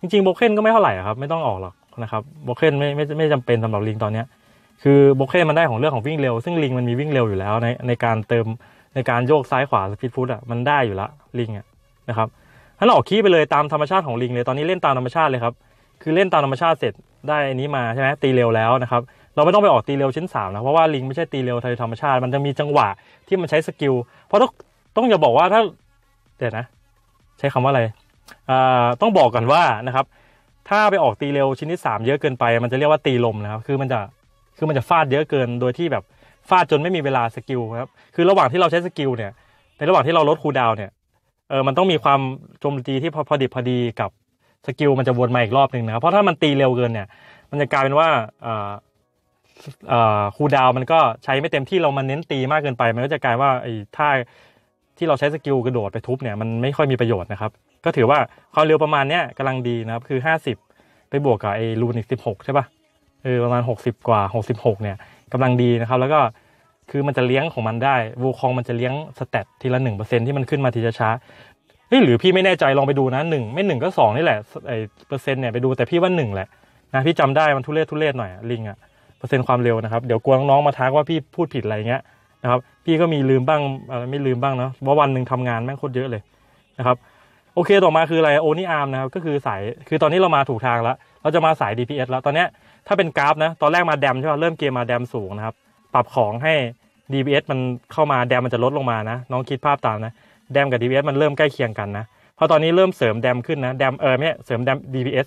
จริงๆโบเคนก็ไม่เท่าไหร่ครับไม่ต้องออกหรอกนะครับโบเคนไม่ไม่ไม่จำเป็นสำหรับลิงตอนเนี้ยคือโบเคนมันได้ของเรื่องของวิ่งเร็วซึ่งลิงมันมีวิ่งเร็วอยู่แล้วในในการเติมในการโยกซ้ายขวาสปีดฟุตอ่ะมันได้อยู่ละลิงอ่ะนะครับถ้าเราออกคี้ไปเลยตามธรรมชาติของลิงเลยตอนนี้เล่นตามธรรมชาติเลยครับคือเล่นตามธรรมชาติเสร็จได้อันนี้มาใช่ไหมตีเร็วแล้วนะครับเราไม่ต้องไปออกตีเร็วชิ้น3นะเพราะว่าลิงไม่ใช่ตีเร็วทายธรรมชาติมันจะมีจังหวะที่มันใช้สกิลเพราะต้องต้องอย่าบอกว่าถ้าเดี๋ยวนะใช้คำว่าอะไรต้องบอกก่อนว่านะครับถ้าไปออกตีเร็วชิ้นที่3เยอะเกินไป มันจะเรียกว่าตีลมนะครับคือมันจะคือมันจะฟาดเยอะเกินโดยที่แบบฟาดจนไม่มีเวลาสกิลครับคือระหว่างที่เราใช้สกิลเนี่ยในระหว่างที่เราลดคูดาวเนี่ยเออ มันต้องมีความโจมตีที่พอพอดีพอดีกับสกิลมันจะวนมาอีกรอบหนึ่งนะครับเพราะถ้ามันตีเร็วเกินเนี่ย มันจะกลายเป็นว่าคูดาวมันก็ใช้ไม่เต็มที่เรามันเน้นตีมากเกินไปมันก็จะกลายว่าไอ้ท่าที่เราใช้สกิลกระโดดไปทุบเนี่ยมันไม่ค่อยมีประโยชน์นะครับ ก็ถือว่าความเร็วประมาณเนี้ยกำลังดีนะครับคือ 50 ไปบวกกับไอ้ลูนิกหกใช่ปะ่ะเออประมาณ 60 กว่า 66เนี่ยกำลังดีนะครับ แล้วก็คือมันจะเลี้ยงของมันได้ วูคองมันจะเลี้ยงสเตตทีละหนึ่งเปอร์เซ็นที่มันขึ้นมาทีละช้า เฮ้ยหรือพี่ไม่แน่ใจลองไปดูนะหนึ่งไม่หนึ่งก็สองนี่แหละไอเปอร์เซ็นต์เนี่ยไปดูแต่พี่ว่าหนึ่งแหละนะพี่จำได้มันทุเรศทุเรศหน่อย ลิงอะเปอร์เซ็นต์ความเร็วนะครับ เดี๋ยวกลัวน้องๆมาทักว่าพี่พูดผิดอะไรเงี้ยนะครับพี่ก็มีลืมบ้างไม่ลืมบ้างเนาะว่าวันหนึ่งทำงานแม่งโคตรเยอะเลยนะครับโอเคต่อมาคืออะไรโอนี่อาร์มนะครับก็คือสายคือตอนนี้เรามาถูกทางแล้วเราจะมาสาย DPS แล้วตอนนี้ถ้าเป็นกราฟนะตอนแรกมาแดมใช่ป่ะเริ่มเกมมาแดมสูงนะครับปรับของให้ DBS มันเข้ามา แดมมันจะลดลงมานะ น้องคิดภาพตามนะ แดมกับ DBS มันเริ่มใกล้เคียงกันนะ เพราะตอนนี้เริ่มเสริมแดมขึ้นนะ แดม เออเนี่ยเสริมแดม DBS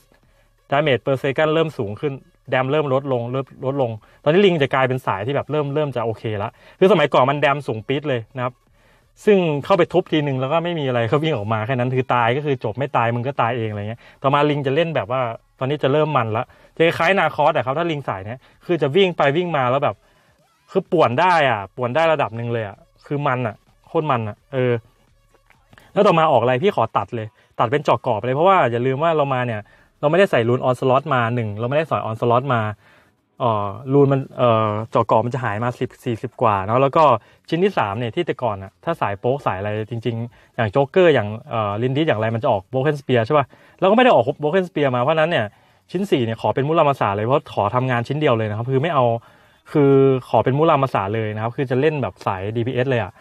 ดาเมจเปอร์เซกันเริ่มสูงขึ้น แดมเริ่มลดลงเริ่มลดลง ตอนนี้ลิงจะกลายเป็นสายที่แบบเริ่มเริ่มจะโอเคแล้วคือสมัยก่อนมันแดมสูงปิดเลยนะครับ ซึ่งเข้าไปทุบทีหนึ่งแล้วก็ไม่มีอะไรเขาวิ่งออกมาแค่นั้น คือตายก็คือจบ ไม่ตายมึงก็ตายเองอะไรเงี้ย ต่อมาลิงจะเล่นแบบว่า ตอนนี้จะเริ่มมันละ จะคล้ายนาคอสอะครับถ้าลิงสายเนี้ยคือจะวิ่งไปวิ่งมาแล้วแบบคือป่วนได้อ่ะป่วนได้ระดับหนึ่งเลยอ่ะคือมันอ่ะโคตรมันอ่ะเออ แล้วต่อมาออกอะไรพี่ขอตัดเลย ตัดเป็นจอกกรอบเลยเพราะว่าอย่าลืมว่าเรามาเนี่ยเราไม่ได้ใส่รูนออนสล็อตมาหนึ่งเราไม่ได้ใสยออนสล็อตมาเอ่อรูนมันเอ่อจอกกรอบมันจะหายมาสิบสี่สิบกว่าเนาะแล้วก็ชิ้นที่สามเนี่ยที่แต่ก่อนอ่ะถ้าสายโป๊กสายอะไรจริง ๆ อย่างโจ๊กเกอร์อย่างเอ่อลินดี้อย่างไรมันจะออกโบเกนสเปียร์ใช่ป่ะเราก็ไม่ได้ออกโบเกนสเปียร์มาเพราะนั้นเนี่ยชิ้นสี่เนี่ยขอเป็นมุลามาสาเลยเพราะขอทำงานชิ้นเดียวเลยนะครับ คือไม่เอาคือขอเป็นมุลามาสาเลยนะครับ คือจะเล่นแบบสาย DPS เลยอะ่ะ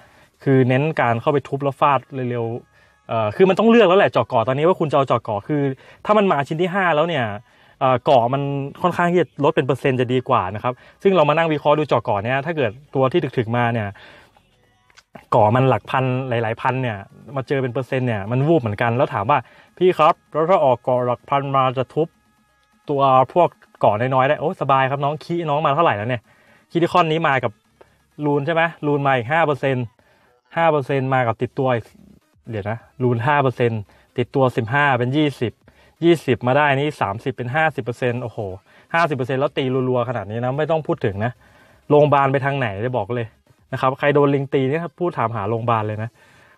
คือเน้นการเข้าไปทุบแล้วฟาดเร็วๆเอ่อคือมันต้องเลือกแล้วแหละจอกก่อตอนนี้ว่าคุณจะเอาจอกก่อคือถ้ามันมาชิ้นที่ 5 แล้วเนี่ยเก่อมันค่อนข้างที่จะลดเป็นเปอร์เซ็นต์จะดีกว่านะครับ ซึ่งเรามานั่งวิเคราะห์ดูจอกก่อเนี่ยถ้าเกิดตัวที่ถึกๆมาเนี่ยก่อมันหลักพันหลายๆพันเนี่ยมาเจอเป็นเปอร์เซ็นต์เนี่ยมันวูบเหมือนกันแล้วถามว่าพี่ครับแล้วถ้าออกก่อหลักพันมาจะทุบตัวพวกก่อนน้อยๆได้โอ้สบายครับ น้องคีน้องมาเท่าไหร่แล้วเนี่ยคีดิคอนนี้มากับรูนใช่ไหมรูนมาอีกห้าเปอร์เซ็นห้าเปอร์เซ็นมากับติดตัวเดี๋ยวนะรูนห้าเปอร์เซ็นติดตัวสิบห้าเป็นยี่สิบยี่สิบมาได้นี่สามสิบเป็นห้าสิบเปอร์เซ็นโอ้โหห้าสิบเปอร์เซ็นแล้วตีรัวๆ ขนาดนี้นะ ไม่ต้องพูดถึงนะโรงพยาบาลไปทางไหนได้บอกเลยนะครับใครโดนลิงตีนี่พูดถามหาโรงพยาบาลเลยนะ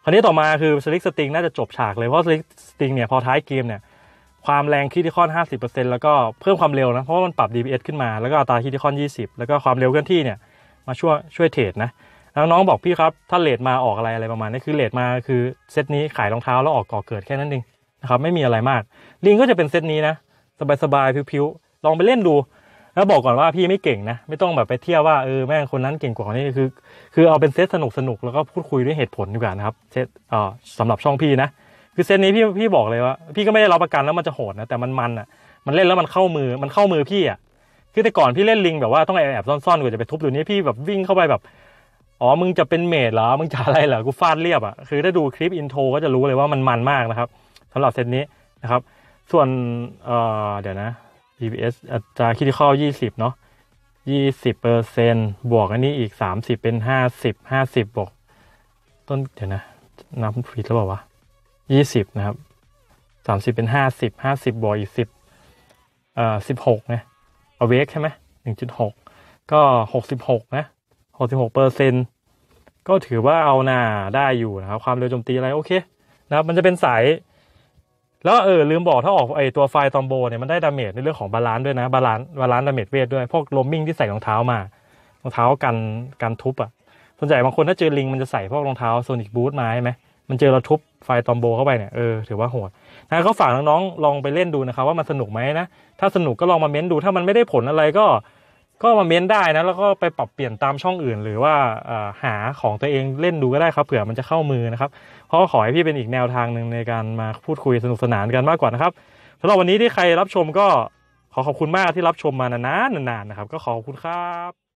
คราวนี้ต่อมาคือสลิกสติงน่าจะจบฉากเลยเพราะสลิกสติงเนี่ยพอท้ายเกมเนี่ยความแรงคดทีิคอน50%แล้วก็เพิ่มความเร็วนะเพราะว่ามันปรับ DPS ขึ้นมาแล้วก็อัตราคดทีิคอน20 แล้วก็ความเร็วเคลื่อนที่เนี่ยมาช่วยช่วยเทรดนะแล้วน้องบอกพี่ครับถ้าเลทมาออกอะไรอะไรประมาณนี้คือเลทมาคือเซตนี้ขายรองเท้าแล้วออกก่อเกิดแค่นั้นเองนะครับไม่มีอะไรมากลิงก็จะเป็นเซตนี้นะสบายๆพิวๆลองไปเล่นดู แล้วบอกก่อนว่าพี่ไม่เก่งนะไม่ต้องแบบไปเที่ยวว่าเออแม่งคนนั้นเก่งกว่านี่คือ คือเอาเป็นเซตสนุกๆแล้วก็พูดคุยด้วยเหตุผลดีกว่านะครับเซตอ่อสำหรับช่องพี่นะคือเซตนี้พี่พี่บอกเลยว่า พี่ก็ไม่ได้รับประกันแล้วมันจะโหดนะ แต่มันมันอ่ะมันเล่นแล้วมันเข้ามือมันเข้ามือพี่อ่ะคือแต่ก่อนพี่เล่นลิงแบบว่าต้องแอบแอบซ่อนๆกว่าจะไปทุบอยู่นี้พี่แบบวิ่งเข้าไปแบบ อ๋อ มึงจะเป็นเมดเหรอมึงจะอะไรเหรอกูฟาดเรียบอ่ะคือถ้าดูคลิปอินโทรก็จะรู้เลยว่ามันมันมากนะครับ สำหรับเซตนี้นะครับ ส่วนเอ่อเดี๋ยวนะ GPS อัตราคิดเข้า20เนาะ20เปอร์เซนต์บวกอันนี้อีก 30 เป็น50 50บวกต้นเดี๋ยวนะนับผิดแล้วเปล่าวะยี่สิบนะครับสามสิบเป็นห้าสิบห้าสิบบวกอีกสิบเอ่อสิบหกนะเอาเวกใช่ไหมหนึ่งจุดหกก็หกสิบหกนะหกสิบหกเปอร์เซ็นก็ถือว่าเอาหน้าได้อยู่นะครับความเร็วโจมตีอะไรโอเค นะครับมันจะเป็นสายแล้วเออลืมบอกถ้าออกไอตัวไฟตอมโบเนี่ยมันได้ดาเมจในเรื่องของบาลานซ์ด้วยนะบาลานซ์บาลานซ์ดาเมจเวทด้วย พวกลมมิ่งที่ใส่รองเท้ามารองเท้ากันกันทุบอะ่ะส่วนใหญ่บางคนถ้าเจอลิงมันจะใส่พวกรองเท้าโซนิกบูทมาใช่ไหมมันเจอเราทุบไฟตอมโบเข้าไปเนี่ยเออถือว่าโหดนะก็ฝากน้องๆลองไปเล่นดูนะครับ ว่ามันสนุกไหมนะถ้าสนุกก็ลองมาเม้นดู ถ้ามันไม่ได้ผลอะไรก็ ก็มาเม้นได้นะ แล้วก็ไปปรับเปลี่ยนตามช่องอื่น หรือว่าหาของตัวเองเล่นดูก็ได้ครับเผื่อมันจะเข้ามือนะครับเพราะขอให้พี่เป็นอีกแนวทางหนึ่งในการมาพูดคุยสนุกสนานกันมากกว่านะครับสำหรับวันนี้ที่ใครรับชมก็ขอขอบคุณมากที่รับชมมานานๆนานๆนะครับ ก็ขอขอบคุณครับ